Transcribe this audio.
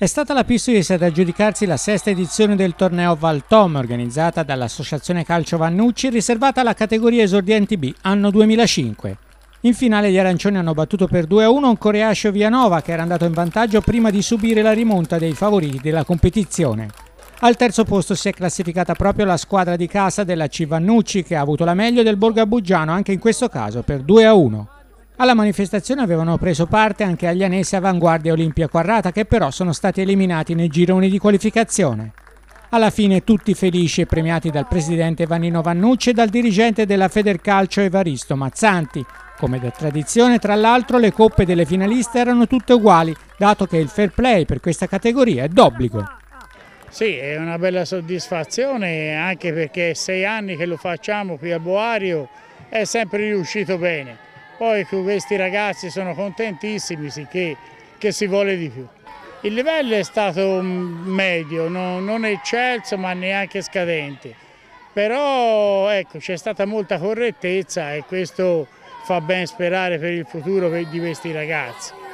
È stata la Pistoiese ad aggiudicarsi la sesta edizione del torneo Valtom organizzata dall'Associazione Calcio Vannucci riservata alla categoria esordienti B anno 2005. In finale gli arancioni hanno battuto per 2-1 un coreascio Vianova che era andato in vantaggio prima di subire la rimonta dei favoriti della competizione. Al terzo posto si è classificata proprio la squadra di casa della C Vannucci che ha avuto la meglio del Borgabugiano anche in questo caso per 2-1. Alla manifestazione avevano preso parte anche Aglianese Avanguardia Olimpia Quarrata che però sono stati eliminati nei gironi di qualificazione. Alla fine tutti felici e premiati dal presidente Vanino Vannucci e dal dirigente della Federcalcio Evaristo Mazzanti. Come da tradizione, tra l'altro, le coppe delle finaliste erano tutte uguali, dato che il fair play per questa categoria è d'obbligo. Sì, è una bella soddisfazione anche perché sei anni che lo facciamo qui a Boario è sempre riuscito bene poi questi ragazzi sono contentissimi sì, che, che, si vuole di più. Il livello è stato medio, no, non eccelso ma neanche scadente, però ecco, c'è stata molta correttezza e questo fa ben sperare per il futuro di questi ragazzi.